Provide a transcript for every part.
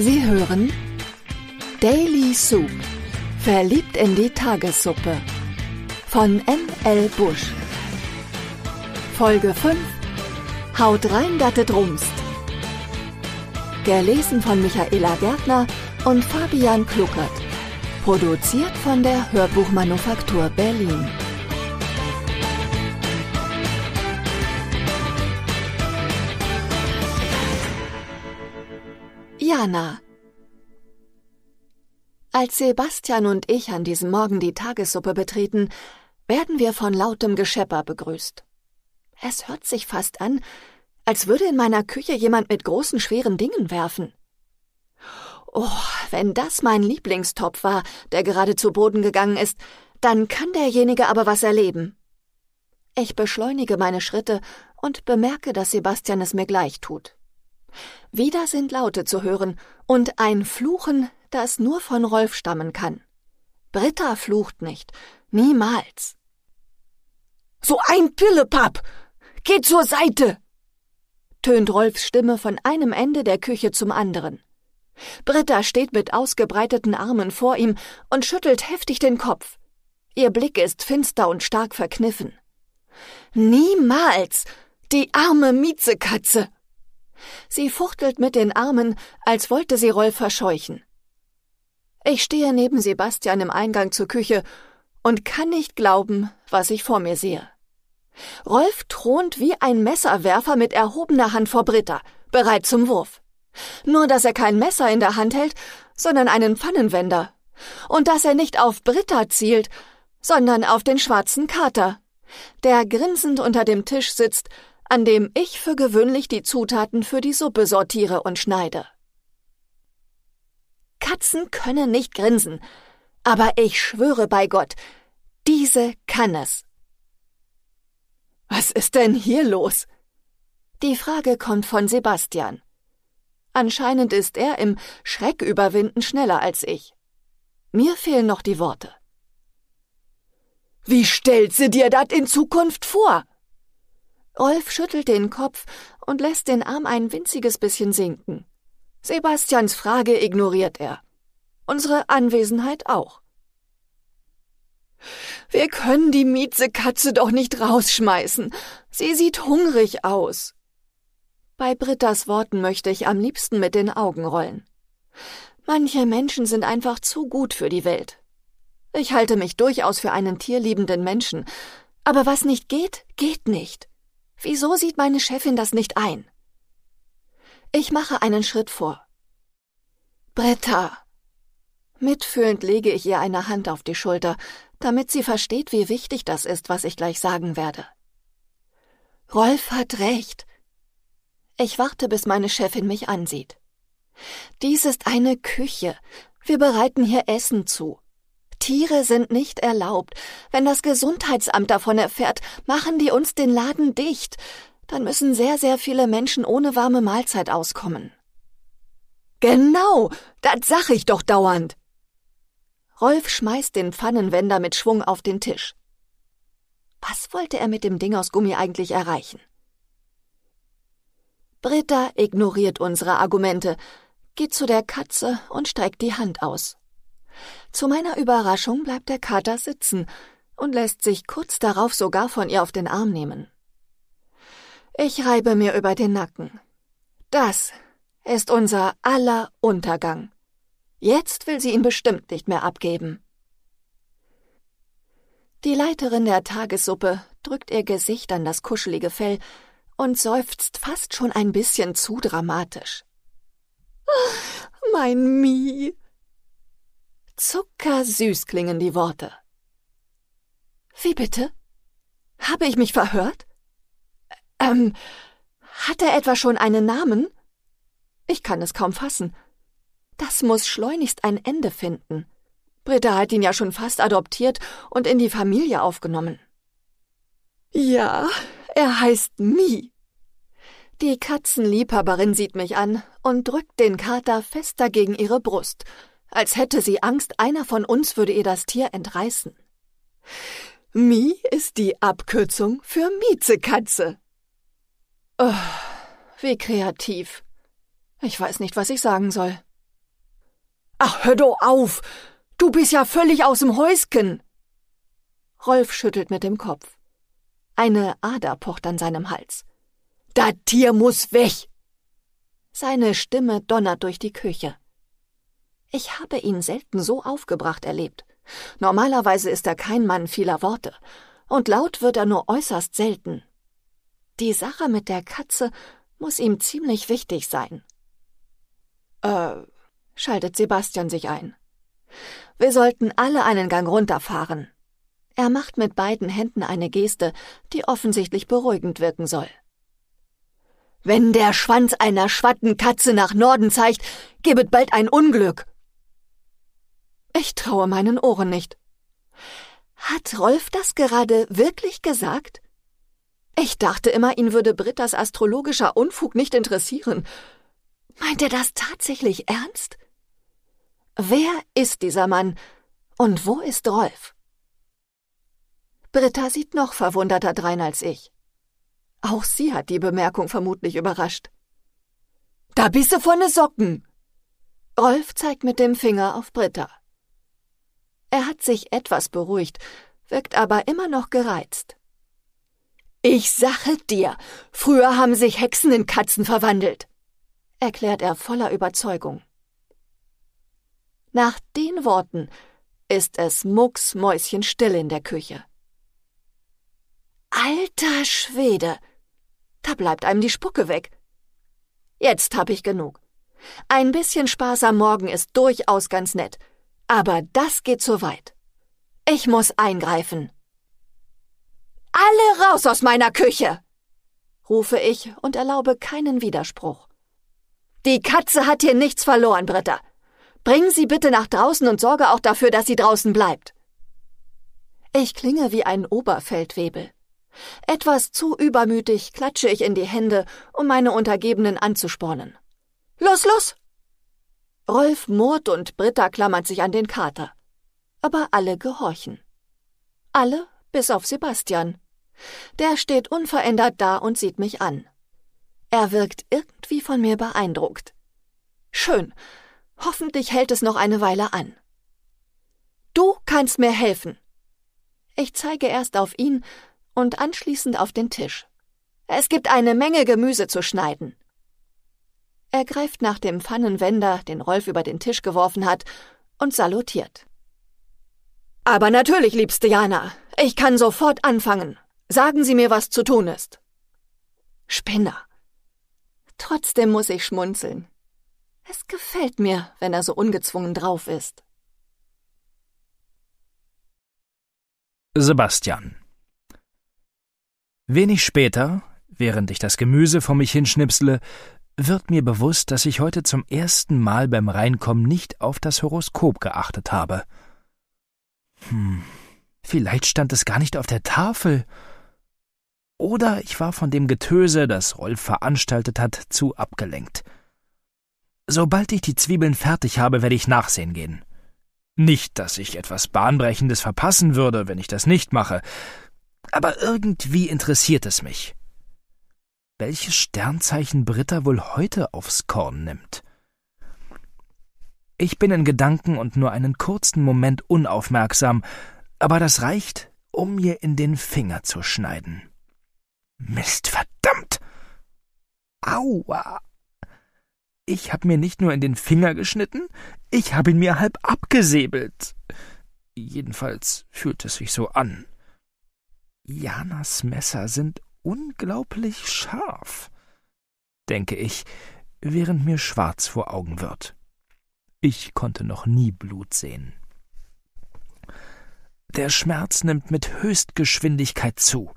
Sie hören Daily Soup. Verliebt in die Tagessuppe. Von M.L. Busch. Folge 5. Haut rein, Datte Drumst. Gelesen von Michaela Gärtner und Fabian Kluckert. Produziert von der Hörbuchmanufaktur Berlin. Diana. Als Sebastian und ich an diesem Morgen die Tagessuppe betreten, werden wir von lautem Geschepper begrüßt. Es hört sich fast an, als würde in meiner Küche jemand mit großen, schweren Dingen werfen. Oh, wenn das mein Lieblingstopf war, der gerade zu Boden gegangen ist, dann kann derjenige aber was erleben. Ich beschleunige meine Schritte und bemerke, dass Sebastian es mir gleich tut. Wieder sind Laute zu hören und ein Fluchen, das nur von Rolf stammen kann. Britta flucht nicht, niemals. So ein Pillepapp! Geh zur Seite! tönt Rolfs Stimme von einem Ende der Küche zum anderen. Britta steht mit ausgebreiteten Armen vor ihm und schüttelt heftig den Kopf. Ihr Blick ist finster und stark verkniffen. Niemals! Die arme Miezekatze! Sie fuchtelt mit den Armen, als wollte sie Rolf verscheuchen. Ich stehe neben Sebastian im Eingang zur Küche und kann nicht glauben, was ich vor mir sehe. Rolf thront wie ein Messerwerfer mit erhobener Hand vor Britta, bereit zum Wurf. Nur dass er kein Messer in der Hand hält, sondern einen Pfannenwender. Und dass er nicht auf Britta zielt, sondern auf den schwarzen Kater, der grinsend unter dem Tisch sitzt an dem ich für gewöhnlich die Zutaten für die Suppe sortiere und schneide. Katzen können nicht grinsen, aber ich schwöre bei Gott, diese kann es. Was ist denn hier los? Die Frage kommt von Sebastian. Anscheinend ist er im Schreck überwinden schneller als ich. Mir fehlen noch die Worte. Wie stellst du dir das in Zukunft vor? Rolf schüttelt den Kopf und lässt den Arm ein winziges bisschen sinken. Sebastians Frage ignoriert er. Unsere Anwesenheit auch. Wir können die Mietzekatze doch nicht rausschmeißen. Sie sieht hungrig aus. Bei Brittas Worten möchte ich am liebsten mit den Augen rollen. Manche Menschen sind einfach zu gut für die Welt. Ich halte mich durchaus für einen tierliebenden Menschen, aber was nicht geht, geht nicht. Wieso sieht meine Chefin das nicht ein? Ich mache einen Schritt vor. Britta! Mitfühlend lege ich ihr eine Hand auf die Schulter, damit sie versteht, wie wichtig das ist, was ich gleich sagen werde. Rolf hat recht. Ich warte, bis meine Chefin mich ansieht. Dies ist eine Küche. Wir bereiten hier Essen zu. Tiere sind nicht erlaubt. Wenn das Gesundheitsamt davon erfährt, machen die uns den Laden dicht. Dann müssen sehr, sehr viele Menschen ohne warme Mahlzeit auskommen. Genau, das sag ich doch dauernd. Rolf schmeißt den Pfannenwender mit Schwung auf den Tisch. Was wollte er mit dem Ding aus Gummi eigentlich erreichen? Britta ignoriert unsere Argumente, geht zu der Katze und streckt die Hand aus. Zu meiner Überraschung bleibt der Kater sitzen und lässt sich kurz darauf sogar von ihr auf den Arm nehmen. Ich reibe mir über den Nacken. Das ist unser aller Untergang. Jetzt will sie ihn bestimmt nicht mehr abgeben. Die Leiterin der Tagessuppe drückt ihr Gesicht an das kuschelige Fell und seufzt fast schon ein bisschen zu dramatisch. Oh, mein Mi, Zuckersüß klingen die Worte. Wie bitte? Habe ich mich verhört? Ähm, hat er etwa schon einen Namen? Ich kann es kaum fassen. Das muss schleunigst ein Ende finden. Britta hat ihn ja schon fast adoptiert und in die Familie aufgenommen. Ja, er heißt Mie. Die Katzenliebhaberin sieht mich an und drückt den Kater fester gegen ihre Brust, als hätte sie Angst, einer von uns würde ihr das Tier entreißen. Mie ist die Abkürzung für Miezekatze. Oh, wie kreativ. Ich weiß nicht, was ich sagen soll. Ach, hör doch auf! Du bist ja völlig aus dem Häusken! Rolf schüttelt mit dem Kopf. Eine Ader pocht an seinem Hals. Das Tier muss weg! Seine Stimme donnert durch die Küche. Ich habe ihn selten so aufgebracht erlebt. Normalerweise ist er kein Mann vieler Worte, und laut wird er nur äußerst selten. Die Sache mit der Katze muss ihm ziemlich wichtig sein. Äh, schaltet Sebastian sich ein. Wir sollten alle einen Gang runterfahren. Er macht mit beiden Händen eine Geste, die offensichtlich beruhigend wirken soll. Wenn der Schwanz einer schwatten Katze nach Norden zeigt, gebet bald ein Unglück, ich traue meinen Ohren nicht. Hat Rolf das gerade wirklich gesagt? Ich dachte immer, ihn würde Britta's astrologischer Unfug nicht interessieren. Meint er das tatsächlich ernst? Wer ist dieser Mann und wo ist Rolf? Britta sieht noch verwunderter drein als ich. Auch sie hat die Bemerkung vermutlich überrascht. Da bisse vorne Socken! Rolf zeigt mit dem Finger auf Britta. Er hat sich etwas beruhigt, wirkt aber immer noch gereizt. Ich sache dir, früher haben sich Hexen in Katzen verwandelt, erklärt er voller Überzeugung. Nach den Worten ist es mucksmäuschenstill in der Küche. Alter Schwede, da bleibt einem die Spucke weg. Jetzt hab ich genug. Ein bisschen Spaß am Morgen ist durchaus ganz nett. Aber das geht zu weit. Ich muss eingreifen. Alle raus aus meiner Küche! rufe ich und erlaube keinen Widerspruch. Die Katze hat hier nichts verloren, Britta. Bring sie bitte nach draußen und sorge auch dafür, dass sie draußen bleibt. Ich klinge wie ein Oberfeldwebel. Etwas zu übermütig klatsche ich in die Hände, um meine Untergebenen anzuspornen. Los, los! Rolf murrt und Britta klammert sich an den Kater. Aber alle gehorchen. Alle, bis auf Sebastian. Der steht unverändert da und sieht mich an. Er wirkt irgendwie von mir beeindruckt. Schön. Hoffentlich hält es noch eine Weile an. Du kannst mir helfen. Ich zeige erst auf ihn und anschließend auf den Tisch. Es gibt eine Menge Gemüse zu schneiden. Er greift nach dem Pfannenwender, den Rolf über den Tisch geworfen hat, und salutiert. Aber natürlich, liebste Jana, ich kann sofort anfangen. Sagen Sie mir, was zu tun ist. Spinner. Trotzdem muss ich schmunzeln. Es gefällt mir, wenn er so ungezwungen drauf ist. Sebastian. Wenig später, während ich das Gemüse vor mich hinschnipsle, wird mir bewusst, dass ich heute zum ersten Mal beim Reinkommen nicht auf das Horoskop geachtet habe. Hm, vielleicht stand es gar nicht auf der Tafel. Oder ich war von dem Getöse, das Rolf veranstaltet hat, zu abgelenkt. Sobald ich die Zwiebeln fertig habe, werde ich nachsehen gehen. Nicht, dass ich etwas Bahnbrechendes verpassen würde, wenn ich das nicht mache, aber irgendwie interessiert es mich welches Sternzeichen Britta wohl heute aufs Korn nimmt. Ich bin in Gedanken und nur einen kurzen Moment unaufmerksam, aber das reicht, um mir in den Finger zu schneiden. Mist, verdammt! Aua! Ich hab mir nicht nur in den Finger geschnitten, ich hab ihn mir halb abgesäbelt. Jedenfalls fühlt es sich so an. Janas Messer sind unglaublich scharf, denke ich, während mir schwarz vor Augen wird. Ich konnte noch nie Blut sehen. Der Schmerz nimmt mit Höchstgeschwindigkeit zu.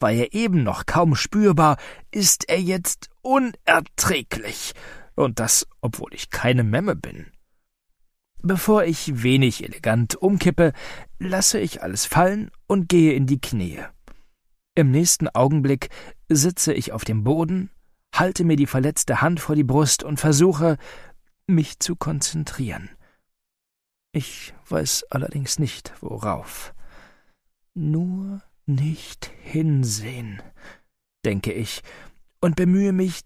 War er eben noch kaum spürbar, ist er jetzt unerträglich, und das, obwohl ich keine Memme bin. Bevor ich wenig elegant umkippe, lasse ich alles fallen und gehe in die Knie. Im nächsten Augenblick sitze ich auf dem Boden, halte mir die verletzte Hand vor die Brust und versuche, mich zu konzentrieren. Ich weiß allerdings nicht, worauf. Nur nicht hinsehen, denke ich, und bemühe mich,